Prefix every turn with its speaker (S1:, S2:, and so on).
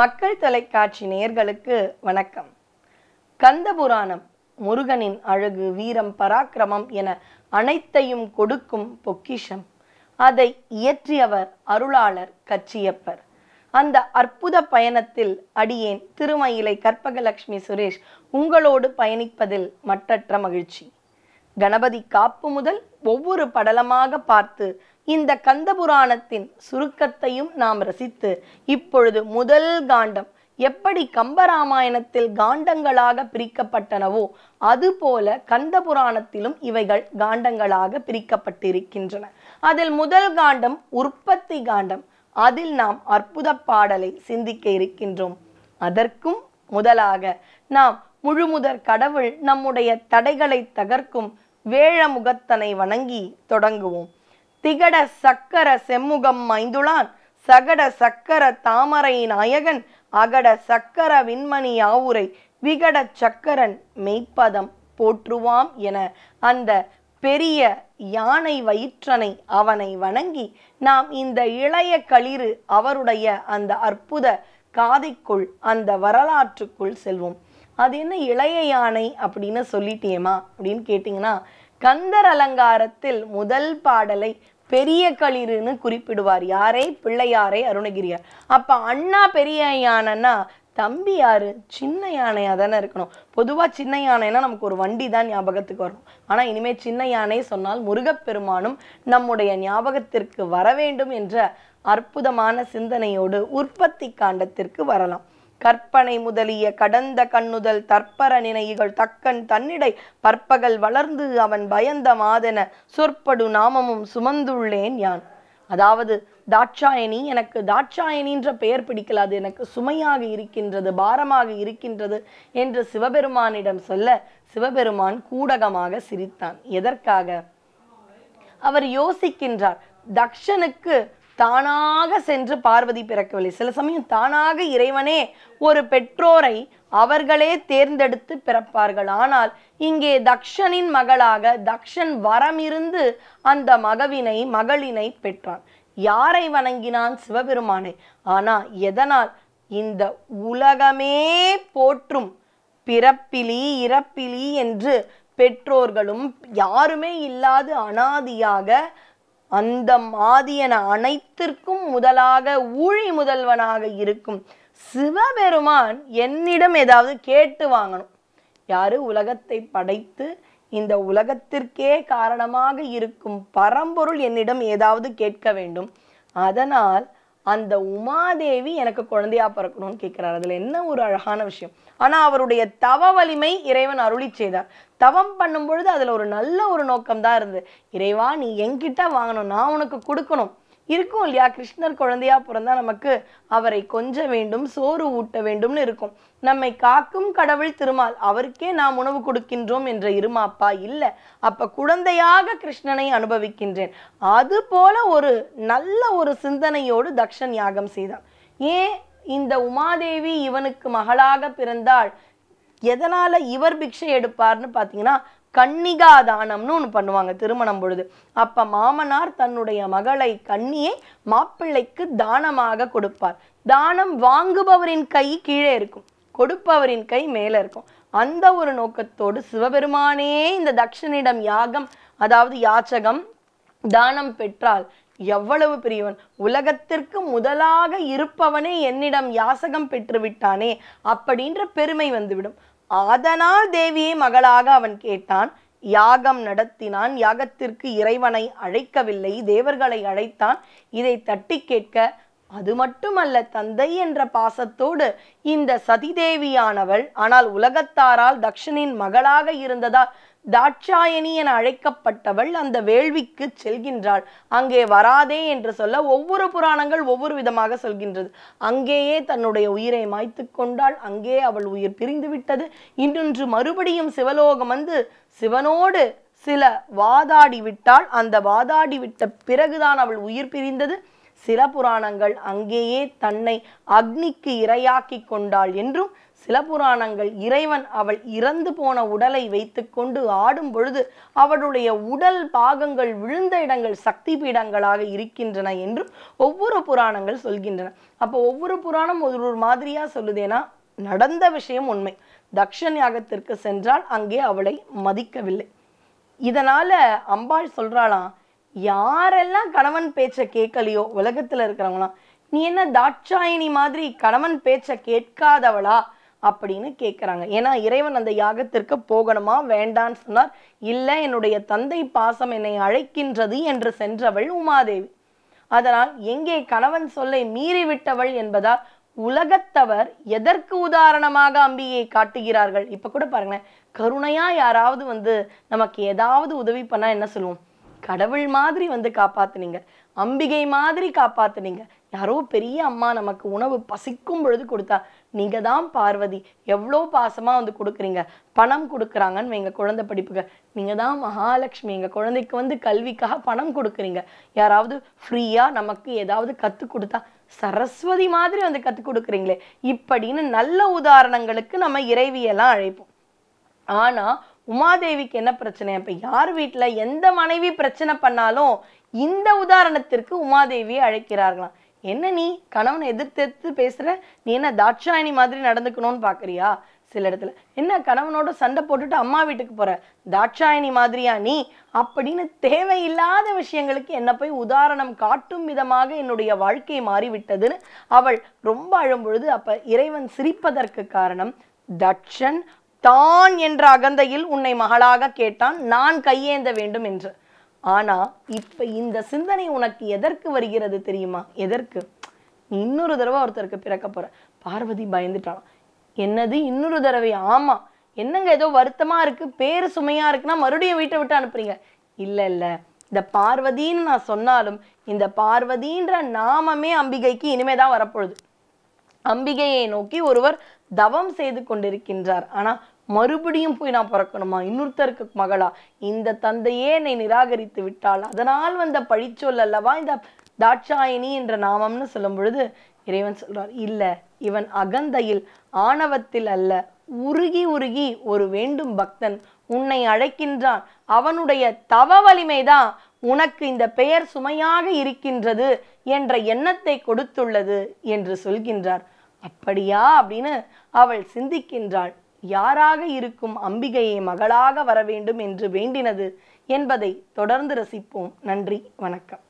S1: மக்கள் தொலைக்காட்சி நேயர்களுக்கு வணக்கம் கந்த புராணம் முருகனின் அழகு வீரம் பராக்கிரமம் என அனைத்தையும் கொடுக்கும் பொக்கிஷம் அதை இயற்றியவர் அருளாளர் கச்சியப்பர் அந்த அற்புத பயணத்தில் அடியேன் திருமயிலை கற்பகலட்சுமி சுரேஷ் உங்களோடு பயணிப்பதில் மற்றற்ற மகிழ்ச்சி கணபதி காப்பு முதல் ஒவ்வொரு படலமாக பார்த்து இந்த கந்தபுராணத்தின் சுருக்கத்தையும் நாம் ரசித்து இப்பொழுது முதல் காண்டம் எப்படி கம்பராமாயணத்தில் காண்டங்களாக பிரிக்கப்பட்டனவோ அதுபோல கந்தபுராணத்திலும் இவைகள் காண்டங்களாக பிரிக்கப்பட்டிருக்கின்றன அதில் முதல் காண்டம் உற்பத்தி காண்டம் அதில் நாம் அற்புத பாடலை சிந்திக்க இருக்கின்றோம் அதற்கும் முதலாக நாம் முழுமுதற் கடவுள் நம்முடைய தடைகளை தகர்க்கும் வேழமுகத்தனை வணங்கி தொடங்குவோம் திகட சக்கர செம்முகம் மைந்துளான் சகட சக்கர தாமரை நாயகன் அகட சக்கர விண்மணி ஆவுரை விகட சக்கரன் மெய்ப்பதம் போற்றுவாம் என அந்த பெரிய யானை வயிற்றனை அவனை வணங்கி நாம் இந்த இளைய களிறு அவருடைய அந்த அற்புத காதைக்குள் அந்த வரலாற்றுக்குள் செல்வோம் அது என்ன இளைய யானை அப்படின்னு சொல்லிட்டேமா அப்படின்னு கேட்டிங்கன்னா கந்தர் அலங்காரத்தில் முதல் பாடலை பெரிய களிருன்னு குறிப்பிடுவார் யாரே பிள்ளையாரே அருணகிரியார் அப்போ அண்ணா பெரிய யானைன்னா தம்பி யாரு சின்ன யானையாக தானே இருக்கணும் பொதுவாக சின்ன யானைனா நமக்கு ஒரு வண்டி தான் ஞாபகத்துக்கு வரும் ஆனால் இனிமேல் சின்ன யானை சொன்னால் முருகப்பெருமானும் நம்முடைய ஞாபகத்திற்கு வர வேண்டும் என்ற அற்புதமான சிந்தனையோடு உற்பத்தி காண்டத்திற்கு வரலாம் கற்பனை முதலிய கடந்த கண்ணுதல் தற்பர நினைகள் தக்கன் தன்னிடை பற்பகல் வளர்ந்து அவன் பயந்த மாதென சொற்படு நாமமும் சுமந்துள்ளேன் யான் அதாவது தாட்சாயணி எனக்கு தாட்சாயணின்ற பெயர் பிடிக்கல அது எனக்கு சுமையாக இருக்கின்றது பாரமாக இருக்கின்றது என்று சிவபெருமானிடம் சொல்ல சிவபெருமான் கூடகமாக சிரித்தான் எதற்காக அவர் யோசிக்கின்றார் தக்ஷனுக்கு தானாக சென்று பார்வதி பிறக்கவில்லை சில சமயம் தானாக இறைவனே ஒரு பெற்றோரை அவர்களே தேர்ந்தெடுத்து பிறப்பார்கள் ஆனால் இங்கே தக்ஷனின் மகளாக தக்ஷன் வரமிருந்து அந்த மகவினை மகளினை பெற்றான் யாரை வணங்கினான் சிவபெருமானை ஆனா எதனால் இந்த உலகமே போற்றும் பிறப்பிலி இறப்பிலி என்று பெற்றோர்களும் யாருமே இல்லாது அனாதியாக அந்த மாதியன அனைத்திற்கும் முதலாக ஊழி முதல்வனாக இருக்கும் சிவபெருமான் என்னிடம் ஏதாவது கேட்டு வாங்கணும் யாரு உலகத்தை படைத்து இந்த உலகத்திற்கே காரணமாக இருக்கும் பரம்பொருள் என்னிடம் ஏதாவது கேட்க வேண்டும் அதனால் அந்த உமாதேவி எனக்கு குழந்தையா பிறக்கணும்னு கேட்கிறார் அதுல என்ன ஒரு அழகான விஷயம் ஆனா அவருடைய தவ வலிமை இறைவன் அருளி செய்தார் தவம் பண்ணும் பொழுது அதுல ஒரு நல்ல ஒரு நோக்கம் தான் இருந்தது இறைவா நீ என்கிட்ட வாங்கணும் நான் உனக்கு கொடுக்கணும் இருக்கும் இல்லையா கிருஷ்ணர் குழந்தையா பிறந்தா நமக்கு அவரை கொஞ்ச வேண்டும் சோறு ஊட்ட வேண்டும்னு இருக்கும் நம்மை காக்கும் கடவுள் திருமால் அவருக்கே நாம் உணவு கொடுக்கின்றோம் என்ற இருமாப்பா இல்லை அப்ப குழந்தையாக கிருஷ்ணனை அனுபவிக்கின்றேன் அது போல ஒரு நல்ல ஒரு சிந்தனையோடு தக்ஷன் யாகம் செய்தான் ஏன் இந்த உமாதேவி இவனுக்கு மகளாக பிறந்தாள் எதனால இவர் பிக்ஷை எடுப்பார்னு பார்த்தீங்கன்னா கன்னிகா தானம்னு ஒன்று பண்ணுவாங்க திருமணம் பொழுது அப்ப மாமனார் தன்னுடைய மகளை கண்ணியை மாப்பிள்ளைக்கு தானமாக கொடுப்பார் தானம் வாங்குபவரின் கை கீழே இருக்கும் கொடுப்பவரின் கை மேலே இருக்கும் அந்த ஒரு நோக்கத்தோடு சிவபெருமானே இந்த தக்ஷனிடம் யாகம் அதாவது யாச்சகம் தானம் பெற்றால் எவ்வளவு பெரியவன் உலகத்திற்கு முதலாக இருப்பவனே என்னிடம் யாசகம் பெற்று விட்டானே அப்படின்ற பெருமை வந்துவிடும் ஆதனால் தேவியை மகளாக அவன் கேட்டான் யாகம் நடத்தினான் யாகத்திற்கு இறைவனை அழைக்கவில்லை தேவர்களை அழைத்தான் இதை தட்டி கேட்க அது மட்டுமல்ல தந்தை என்ற பாசத்தோடு இந்த சதிதேவியானவள் ஆனால் உலகத்தாரால் தக்ஷனின் மகளாக இருந்ததால் தாட்சாயணி என அழைக்கப்பட்டவள் அந்த வேள்விக்கு செல்கின்றாள் அங்கே வராதே என்று சொல்ல ஒவ்வொரு புராணங்கள் ஒவ்வொரு விதமாக சொல்கின்றது அங்கேயே தன்னுடைய உயிரை மாய்த்து கொண்டாள் அங்கே அவள் உயிர் பிரிந்து விட்டது இன்னொன்று மறுபடியும் சிவலோகம் வந்து சிவனோடு சில வாதாடி விட்டாள் அந்த வாதாடி விட்ட பிறகுதான் அவள் உயிர் பிரிந்தது சில புராணங்கள் அங்கேயே தன்னை அக்னிக்கு இரையாக்கி கொண்டாள் என்றும் சில புராணங்கள் இறைவன் அவள் இறந்து போன உடலை வைத்துக்கொண்டு ஆடும் பொழுது அவளுடைய உடல் பாகங்கள் விழுந்த இடங்கள் சக்தி பீடங்களாக இருக்கின்றன என்றும் ஒவ்வொரு புராணங்கள் சொல்கின்றன அப்போ ஒவ்வொரு புராணம் ஒரு ஒரு மாதிரியாக சொல்லுதேனா நடந்த விஷயம் உண்மை தக்ஷன் யாகத்திற்கு சென்றால் அங்கே அவளை மதிக்கவில்லை இதனால அம்பாள் சொல்றாளாம் யாரெல்லாம் கணவன் பேச்சை கேட்கலையோ உலகத்தில் இருக்கிறவங்களாம் நீ என்ன தாட்சாயினி மாதிரி கணவன் பேச்சை கேட்காதவளா அப்படின்னு கேட்குறாங்க ஏன்னா இறைவன் அந்த யாகத்திற்கு போகணுமா வேண்டான்னு சொன்னார் இல்லை என்னுடைய தந்தை பாசம் என்னை அழைக்கின்றது என்று சென்றவள் உமாதேவி அதனால் எங்கே கணவன் சொல்லை மீறிவிட்டவள் என்பதால் உலகத்தவர் எதற்கு உதாரணமாக அம்பியை காட்டுகிறார்கள் இப்போ கூட பாருங்களேன் கருணையாக யாராவது வந்து நமக்கு ஏதாவது உதவி பண்ணால் என்ன சொல்லுவோம் கடவுள் மாதிரி வந்து காப்பாத்துனீங்க அம்பிகை மாதிரி காப்பாத்துனீங்க யாரோ பெரிய அம்மா நமக்கு உணவு பசிக்கும் பொழுது கொடுத்தா நீங்கள் தான் பார்வதி எவ்வளோ பாசமாக வந்து கொடுக்குறீங்க பணம் கொடுக்குறாங்கன்னு எங்கள் குழந்தை படிப்புக நீங்கள் தான் மகாலட்சுமி எங்க குழந்தைக்கு வந்து கல்விக்காக பணம் கொடுக்குறீங்க யாராவது ஃப்ரீயாக நமக்கு ஏதாவது கற்றுக் கொடுத்தா சரஸ்வதி மாதிரி வந்து கற்றுக் கொடுக்குறீங்களே இப்படின்னு நல்ல உதாரணங்களுக்கு நம்ம இறைவியெல்லாம் அழைப்போம் ஆனா உமாதேவிக்கு என்ன பிரச்சனை இப்போ யார் வீட்டில் எந்த மனைவி பிரச்சனை பண்ணாலும் இந்த உதாரணத்திற்கு உமாதேவியை அழைக்கிறார்களாம் என்ன நீ கணவன் எதிர்த்தெடுத்து பேசுகிற நீ என்ன தாட்சாயணி மாதிரி நடந்துக்கணும்னு பார்க்குறியா சில இடத்துல என்ன கணவனோட சண்டை போட்டுட்டு அம்மா வீட்டுக்கு போகிற தாட்சாயணி மாதிரியா நீ அப்படின்னு தேவையில்லாத விஷயங்களுக்கு என்னை போய் உதாரணம் காட்டும் விதமாக என்னுடைய வாழ்க்கை மாறிவிட்டதுன்னு அவள் ரொம்ப அழும்பொழுது அப்போ இறைவன் சிரிப்பதற்கு காரணம் தட்சன் தான் என்ற அகந்தையில் உன்னை மகளாக கேட்டான் நான் கையேந்த வேண்டும் என்று ஆனா இப்ப இந்த சிந்தனை உனக்கு எதற்கு வருகிறது தெரியுமா எதற்கு இன்னொரு தடவை ஒருத்தருக்கு பிறக்க போற பார்வதி பயந்துட்டாலாம் என்னது இன்னொரு தடவை ஆமா என்னங்க ஏதோ வருத்தமா இருக்கு பேரு சுமையா இருக்குன்னா மறுபடியும் வீட்டை விட்டு அனுப்புறீங்க இல்ல இல்ல இந்த பார்வதின்னு நான் சொன்னாலும் இந்த பார்வதின்ற நாமமே அம்பிகைக்கு இனிமேதான் வரப்பொழுது அம்பிகையை நோக்கி ஒருவர் தவம் செய்து கொண்டிருக்கின்றார் ஆனால் மறுபடியும் போய் நான் பிறக்கணுமா இன்னொருத்தருக்கு மகளா இந்த தந்தையே என்னை நிராகரித்து விட்டால் அதனால் வந்த பழிச்சொல் அல்லவா இந்த தாட்சாயணி என்ற நாமம்னு சொல்லும் பொழுது இறைவன் சொல்றார் இல்லை இவன் அகந்தையில் ஆணவத்தில் அல்ல உருகி உருகி ஒரு வேண்டும் பக்தன் உன்னை அழைக்கின்றான் அவனுடைய தவ வலிமைதான் உனக்கு இந்த பெயர் சுமையாக இருக்கின்றது என்ற எண்ணத்தை கொடுத்துள்ளது என்று சொல்கின்றார் அப்படியா அப்படின்னு அவள் சிந்திக்கின்றாள் யாராக இருக்கும் அம்பிகையை மகளாக வர வேண்டும் என்று வேண்டினது என்பதை தொடர்ந்து ரசிப்போம் நன்றி வணக்கம்